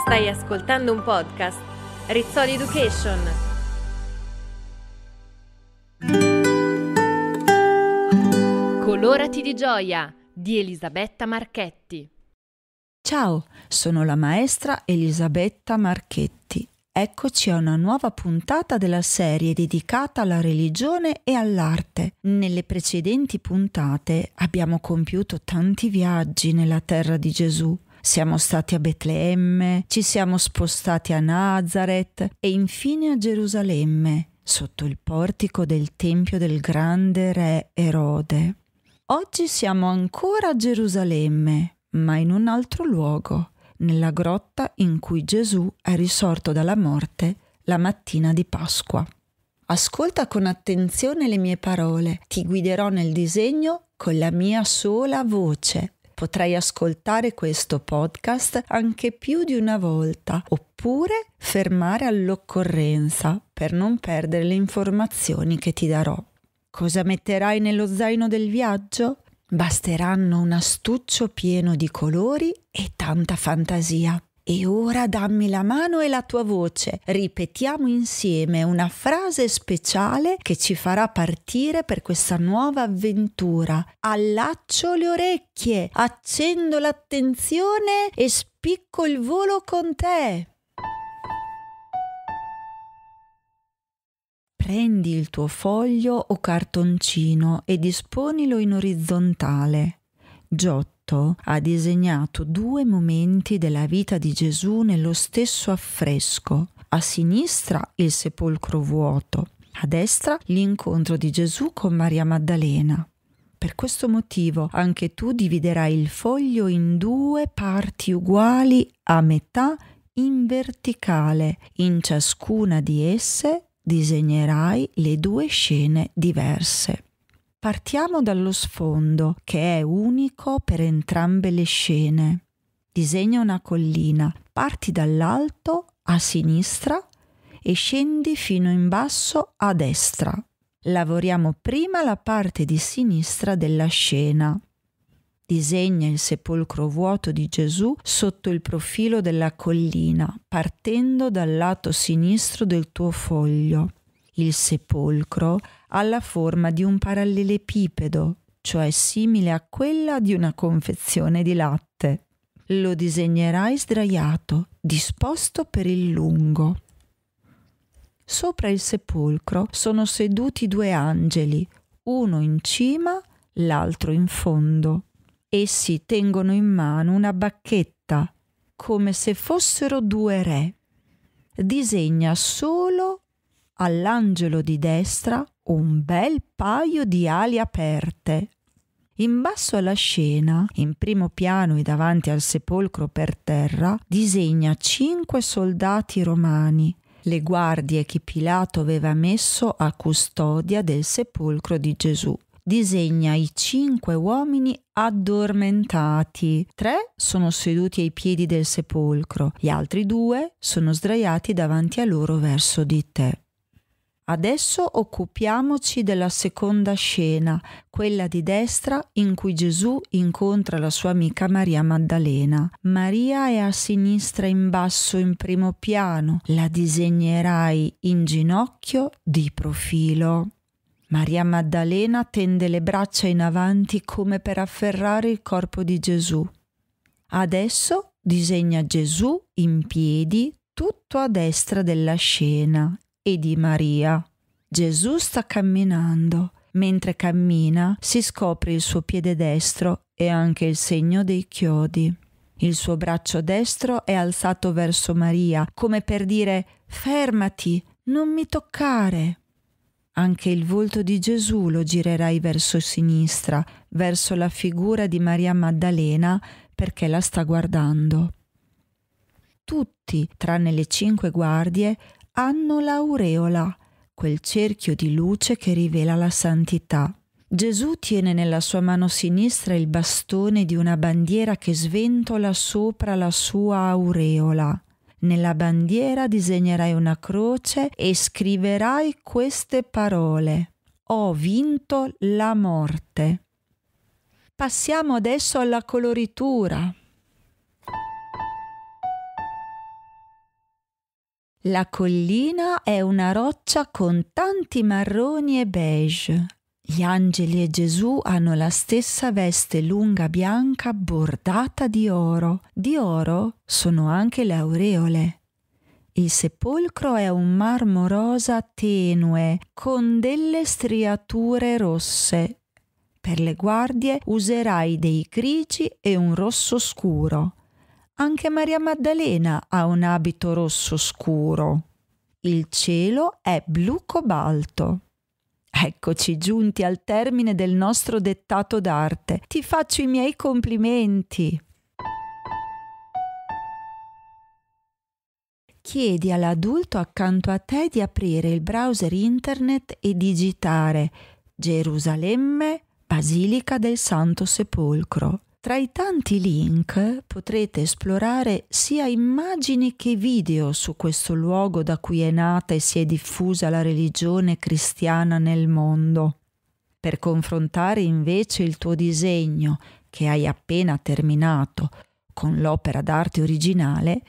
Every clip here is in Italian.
Stai ascoltando un podcast Rizzoli Education. Colorati di gioia di Elisabetta Marchetti. Ciao, sono la maestra Elisabetta Marchetti. Eccoci a una nuova puntata della serie dedicata alla religione e all'arte. Nelle precedenti puntate abbiamo compiuto tanti viaggi nella terra di Gesù siamo stati a Betlemme, ci siamo spostati a Nazareth e infine a Gerusalemme, sotto il portico del tempio del grande re Erode. Oggi siamo ancora a Gerusalemme, ma in un altro luogo, nella grotta in cui Gesù è risorto dalla morte la mattina di Pasqua. Ascolta con attenzione le mie parole, ti guiderò nel disegno con la mia sola voce potrai ascoltare questo podcast anche più di una volta oppure fermare all'occorrenza per non perdere le informazioni che ti darò. Cosa metterai nello zaino del viaggio? Basteranno un astuccio pieno di colori e tanta fantasia. E ora dammi la mano e la tua voce. Ripetiamo insieme una frase speciale che ci farà partire per questa nuova avventura. Allaccio le orecchie, accendo l'attenzione e spicco il volo con te. Prendi il tuo foglio o cartoncino e disponilo in orizzontale. Giotto Cristo ha disegnato due momenti della vita di Gesù nello stesso affresco. A sinistra il sepolcro vuoto, a destra l'incontro di Gesù con Maria Maddalena. Per questo motivo anche tu dividerai il foglio in due parti uguali a metà in verticale. In ciascuna di esse disegnerai le due scene diverse. Partiamo dallo sfondo, che è unico per entrambe le scene. Disegna una collina, parti dall'alto a sinistra e scendi fino in basso a destra. Lavoriamo prima la parte di sinistra della scena. Disegna il sepolcro vuoto di Gesù sotto il profilo della collina, partendo dal lato sinistro del tuo foglio. Il sepolcro alla forma di un parallelepipedo, cioè simile a quella di una confezione di latte. Lo disegnerai sdraiato, disposto per il lungo. Sopra il sepolcro sono seduti due angeli, uno in cima, l'altro in fondo. Essi tengono in mano una bacchetta, come se fossero due re. Disegna solo all'angelo di destra un bel paio di ali aperte. In basso alla scena, in primo piano e davanti al sepolcro per terra, disegna cinque soldati romani, le guardie che Pilato aveva messo a custodia del sepolcro di Gesù disegna i cinque uomini addormentati. Tre sono seduti ai piedi del sepolcro, gli altri due sono sdraiati davanti a loro verso di te. Adesso occupiamoci della seconda scena, quella di destra in cui Gesù incontra la sua amica Maria Maddalena. Maria è a sinistra in basso in primo piano, la disegnerai in ginocchio di profilo. Maria Maddalena tende le braccia in avanti come per afferrare il corpo di Gesù. Adesso disegna Gesù in piedi tutto a destra della scena, e di Maria. Gesù sta camminando. Mentre cammina si scopre il suo piede destro e anche il segno dei chiodi. Il suo braccio destro è alzato verso Maria, come per dire Fermati, non mi toccare. Anche il volto di Gesù lo girerai verso sinistra, verso la figura di Maria Maddalena, perché la sta guardando. Tutti, tranne le cinque guardie, hanno l'aureola, quel cerchio di luce che rivela la santità. Gesù tiene nella sua mano sinistra il bastone di una bandiera che sventola sopra la sua aureola. Nella bandiera disegnerai una croce e scriverai queste parole. Ho vinto la morte. Passiamo adesso alla coloritura. La collina è una roccia con tanti marroni e beige. Gli angeli e Gesù hanno la stessa veste lunga bianca bordata di oro. Di oro sono anche le aureole. Il sepolcro è un marmo rosa tenue con delle striature rosse. Per le guardie userai dei grigi e un rosso scuro. Anche Maria Maddalena ha un abito rosso scuro. Il cielo è blu cobalto. Eccoci giunti al termine del nostro dettato d'arte. Ti faccio i miei complimenti. Chiedi all'adulto accanto a te di aprire il browser internet e digitare Gerusalemme, Basilica del Santo Sepolcro. Tra i tanti link potrete esplorare sia immagini che video su questo luogo da cui è nata e si è diffusa la religione cristiana nel mondo. Per confrontare invece il tuo disegno, che hai appena terminato, con l'opera d'arte originale,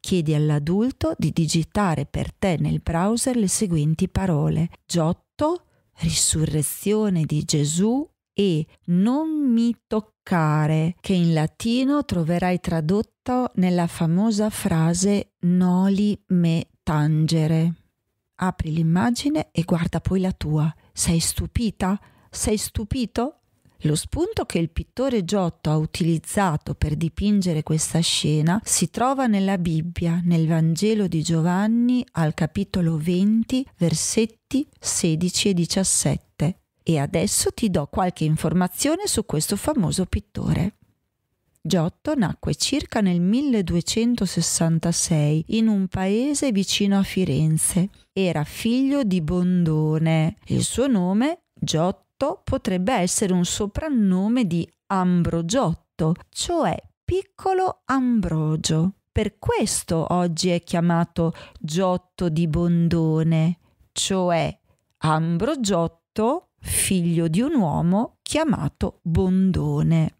chiedi all'adulto di digitare per te nel browser le seguenti parole: Giotto, risurrezione di Gesù e non mi toccare, che in latino troverai tradotto nella famosa frase noli me tangere. Apri l'immagine e guarda poi la tua. Sei stupita? Sei stupito? Lo spunto che il pittore Giotto ha utilizzato per dipingere questa scena si trova nella Bibbia, nel Vangelo di Giovanni, al capitolo 20, versetti 16 e 17 e adesso ti do qualche informazione su questo famoso pittore. Giotto nacque circa nel 1266 in un paese vicino a Firenze. Era figlio di Bondone. Il suo nome, Giotto, potrebbe essere un soprannome di Ambrogiotto, cioè piccolo Ambrogio. Per questo oggi è chiamato Giotto di Bondone, cioè Ambrogiotto figlio di un uomo chiamato Bondone.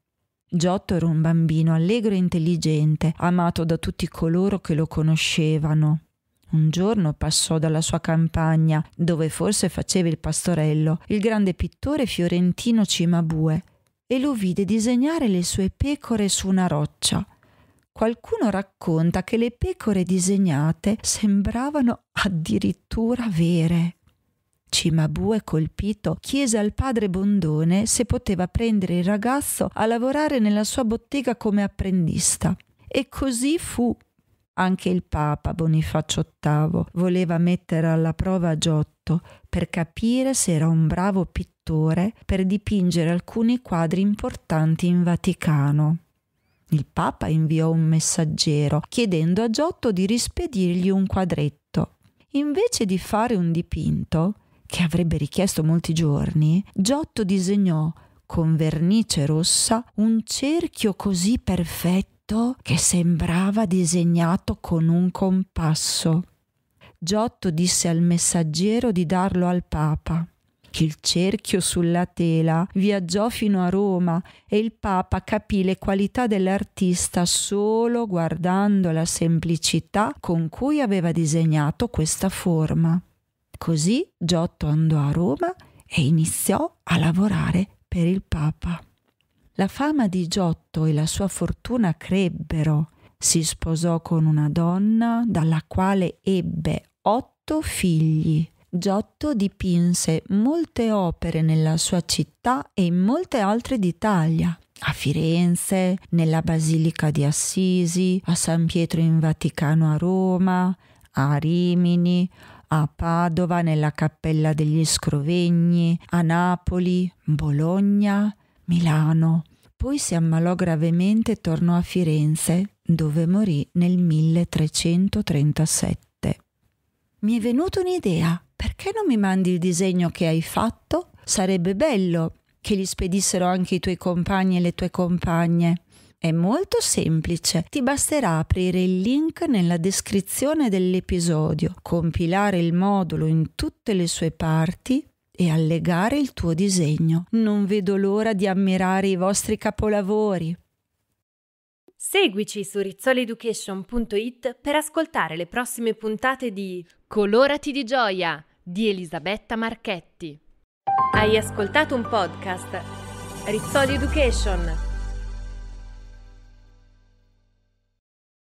Giotto era un bambino allegro e intelligente, amato da tutti coloro che lo conoscevano. Un giorno passò dalla sua campagna, dove forse faceva il pastorello, il grande pittore fiorentino Cimabue, e lo vide disegnare le sue pecore su una roccia. Qualcuno racconta che le pecore disegnate sembravano addirittura vere. Cimabue colpito chiese al padre Bondone se poteva prendere il ragazzo a lavorare nella sua bottega come apprendista. E così fu. Anche il Papa Bonifacio VIII voleva mettere alla prova Giotto per capire se era un bravo pittore per dipingere alcuni quadri importanti in Vaticano. Il Papa inviò un messaggero chiedendo a Giotto di rispedirgli un quadretto. Invece di fare un dipinto, che avrebbe richiesto molti giorni, Giotto disegnò con vernice rossa un cerchio così perfetto che sembrava disegnato con un compasso. Giotto disse al messaggero di darlo al Papa. Il cerchio sulla tela viaggiò fino a Roma e il Papa capì le qualità dell'artista solo guardando la semplicità con cui aveva disegnato questa forma. Così Giotto andò a Roma e iniziò a lavorare per il Papa. La fama di Giotto e la sua fortuna crebbero. Si sposò con una donna dalla quale ebbe otto figli. Giotto dipinse molte opere nella sua città e in molte altre d'Italia. A Firenze, nella Basilica di Assisi, a San Pietro in Vaticano a Roma, a Rimini, a Padova nella Cappella degli Scrovegni, a Napoli, Bologna, Milano. Poi si ammalò gravemente e tornò a Firenze, dove morì nel 1337. Mi è venuta un'idea. Perché non mi mandi il disegno che hai fatto? Sarebbe bello che gli spedissero anche i tuoi compagni e le tue compagne. È molto semplice, ti basterà aprire il link nella descrizione dell'episodio, compilare il modulo in tutte le sue parti e allegare il tuo disegno. Non vedo l'ora di ammirare i vostri capolavori. Seguici su rizzoleducation.it per ascoltare le prossime puntate di Colorati di gioia di Elisabetta Marchetti. Hai ascoltato un podcast Rizzoli Education.